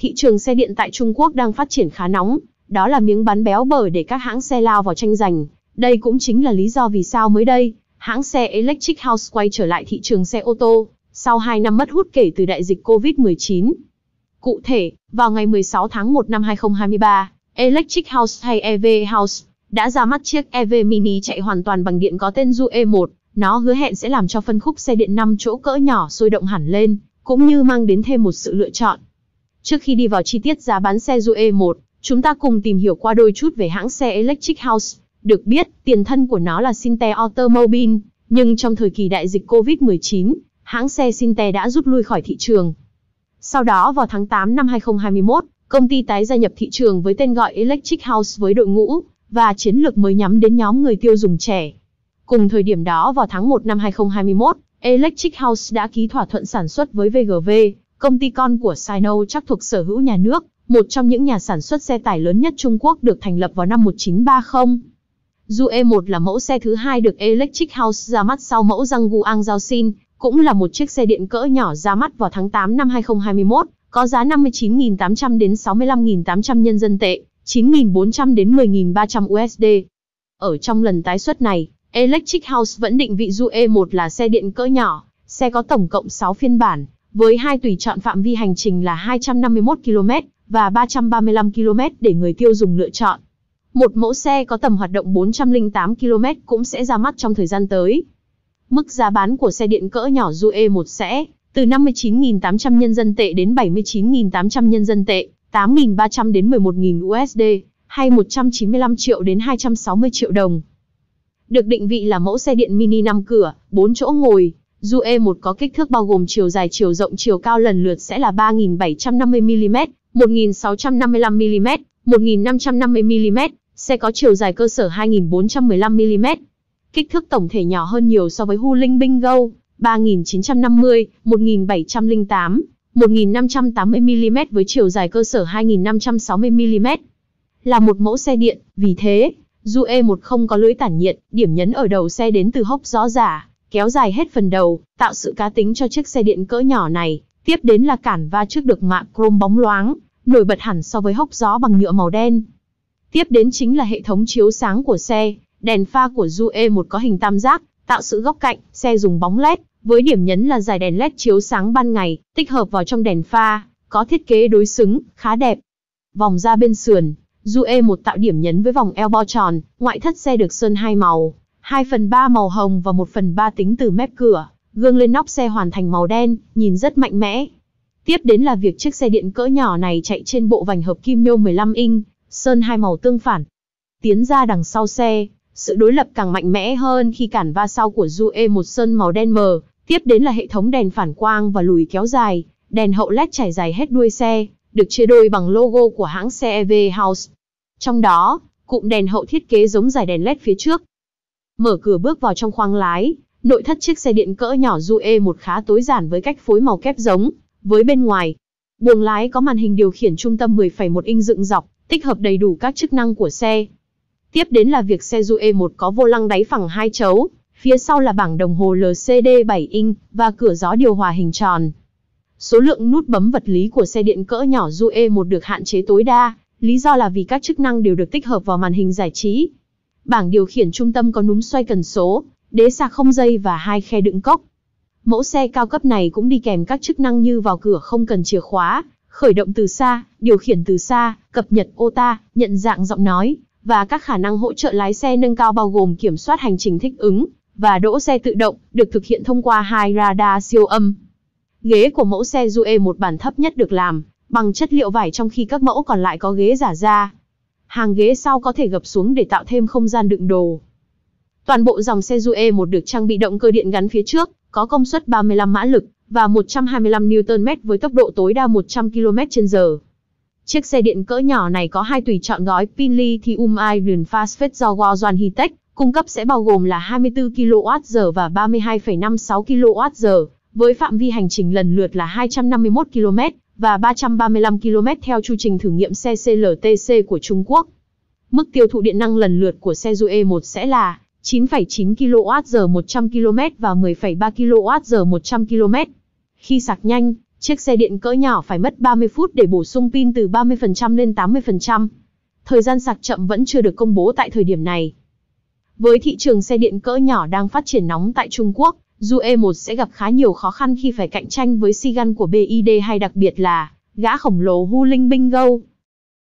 thị trường xe điện tại Trung Quốc đang phát triển khá nóng, đó là miếng bán béo bở để các hãng xe lao vào tranh giành. Đây cũng chính là lý do vì sao mới đây, hãng xe Electric House quay trở lại thị trường xe ô tô, sau 2 năm mất hút kể từ đại dịch COVID-19. Cụ thể, vào ngày 16 tháng 1 năm 2023, Electric House hay EV House đã ra mắt chiếc EV Mini chạy hoàn toàn bằng điện có tên Zu E1. Nó hứa hẹn sẽ làm cho phân khúc xe điện 5 chỗ cỡ nhỏ sôi động hẳn lên, cũng như mang đến thêm một sự lựa chọn Trước khi đi vào chi tiết giá bán xe Ju 1 chúng ta cùng tìm hiểu qua đôi chút về hãng xe Electric House. Được biết, tiền thân của nó là Sinte Automobile, nhưng trong thời kỳ đại dịch COVID-19, hãng xe Sinte đã rút lui khỏi thị trường. Sau đó vào tháng 8 năm 2021, công ty tái gia nhập thị trường với tên gọi Electric House với đội ngũ và chiến lược mới nhắm đến nhóm người tiêu dùng trẻ. Cùng thời điểm đó vào tháng 1 năm 2021, Electric House đã ký thỏa thuận sản xuất với VGV, Công ty con của Sino chắc thuộc sở hữu nhà nước, một trong những nhà sản xuất xe tải lớn nhất Trung Quốc được thành lập vào năm 1930. Ju E1 là mẫu xe thứ hai được Electric House ra mắt sau mẫu Zhangguang Zhaoxin, cũng là một chiếc xe điện cỡ nhỏ ra mắt vào tháng 8 năm 2021, có giá 59.800 đến 65.800 nhân dân tệ, 9.400 đến 10.300 USD. Ở trong lần tái xuất này, Electric House vẫn định vị Ju E1 là xe điện cỡ nhỏ, xe có tổng cộng 6 phiên bản, với hai tùy chọn phạm vi hành trình là 251 km và 335 km để người tiêu dùng lựa chọn. Một mẫu xe có tầm hoạt động 408 km cũng sẽ ra mắt trong thời gian tới. Mức giá bán của xe điện cỡ nhỏ Zue 1 sẽ từ 59.800 nhân dân tệ đến 79.800 nhân dân tệ, 8.300 đến 11.000 USD, hay 195 triệu đến 260 triệu đồng. Được định vị là mẫu xe điện mini 5 cửa, 4 chỗ ngồi, dù E1 có kích thước bao gồm chiều dài, chiều rộng, chiều cao lần lượt sẽ là 3.750mm, 1.655mm, 1.550mm, xe có chiều dài cơ sở 2.415mm. Kích thước tổng thể nhỏ hơn nhiều so với Hu Linh Bingo, 3.950, 1.708, 1.580mm với chiều dài cơ sở 2.560mm. Là một mẫu xe điện, vì thế, dù E1 không có lưới tản nhiệt, điểm nhấn ở đầu xe đến từ hốc gió giả kéo dài hết phần đầu, tạo sự cá tính cho chiếc xe điện cỡ nhỏ này. Tiếp đến là cản va trước được mạ chrome bóng loáng, nổi bật hẳn so với hốc gió bằng nhựa màu đen. Tiếp đến chính là hệ thống chiếu sáng của xe, đèn pha của Ju E1 có hình tam giác, tạo sự góc cạnh, xe dùng bóng LED, với điểm nhấn là dải đèn LED chiếu sáng ban ngày, tích hợp vào trong đèn pha, có thiết kế đối xứng, khá đẹp. Vòng ra bên sườn, Ju E1 tạo điểm nhấn với vòng eo bo tròn, ngoại thất xe được sơn hai màu, 2 phần 3 màu hồng và 1 phần 3 tính từ mép cửa, gương lên nóc xe hoàn thành màu đen, nhìn rất mạnh mẽ. Tiếp đến là việc chiếc xe điện cỡ nhỏ này chạy trên bộ vành hợp kim nhôm 15 inch, sơn hai màu tương phản. Tiến ra đằng sau xe, sự đối lập càng mạnh mẽ hơn khi cản va sau của Du e một sơn màu đen mờ, tiếp đến là hệ thống đèn phản quang và lùi kéo dài, đèn hậu LED trải dài hết đuôi xe, được chia đôi bằng logo của hãng xe EV House. Trong đó, cụm đèn hậu thiết kế giống dải đèn LED phía trước, Mở cửa bước vào trong khoang lái, nội thất chiếc xe điện cỡ nhỏ Jue một khá tối giản với cách phối màu kép giống với bên ngoài. Buồng lái có màn hình điều khiển trung tâm 10,1 inch dựng dọc, tích hợp đầy đủ các chức năng của xe. Tiếp đến là việc xe Jue một có vô lăng đáy phẳng hai chấu, phía sau là bảng đồng hồ LCD 7 inch và cửa gió điều hòa hình tròn. Số lượng nút bấm vật lý của xe điện cỡ nhỏ Jue một được hạn chế tối đa, lý do là vì các chức năng đều được tích hợp vào màn hình giải trí bảng điều khiển trung tâm có núm xoay cần số, đế sạc không dây và hai khe đựng cốc. Mẫu xe cao cấp này cũng đi kèm các chức năng như vào cửa không cần chìa khóa, khởi động từ xa, điều khiển từ xa, cập nhật ô ta, nhận dạng giọng nói, và các khả năng hỗ trợ lái xe nâng cao bao gồm kiểm soát hành trình thích ứng và đỗ xe tự động, được thực hiện thông qua hai radar siêu âm. Ghế của mẫu xe Jue một bản thấp nhất được làm bằng chất liệu vải trong khi các mẫu còn lại có ghế giả da hàng ghế sau có thể gập xuống để tạo thêm không gian đựng đồ. Toàn bộ dòng xe Zue 1 được trang bị động cơ điện gắn phía trước, có công suất 35 mã lực và 125 Nm với tốc độ tối đa 100 km/h. Chiếc xe điện cỡ nhỏ này có hai tùy chọn gói pin lithium iron phosphate do Gojoan Hitech cung cấp sẽ bao gồm là 24 kWh và 32,56 kWh với phạm vi hành trình lần lượt là 251 km và 335 km theo chu trình thử nghiệm xe CLTC của Trung Quốc. Mức tiêu thụ điện năng lần lượt của xe Zue 1 sẽ là 9,9 kWh 100 km và 10,3 kWh 100 km. Khi sạc nhanh, chiếc xe điện cỡ nhỏ phải mất 30 phút để bổ sung pin từ 30% lên 80%. Thời gian sạc chậm vẫn chưa được công bố tại thời điểm này. Với thị trường xe điện cỡ nhỏ đang phát triển nóng tại Trung Quốc, Ju E1 sẽ gặp khá nhiều khó khăn khi phải cạnh tranh với Sigan của BID hay đặc biệt là gã khổng lồ Hu Linh Bingo,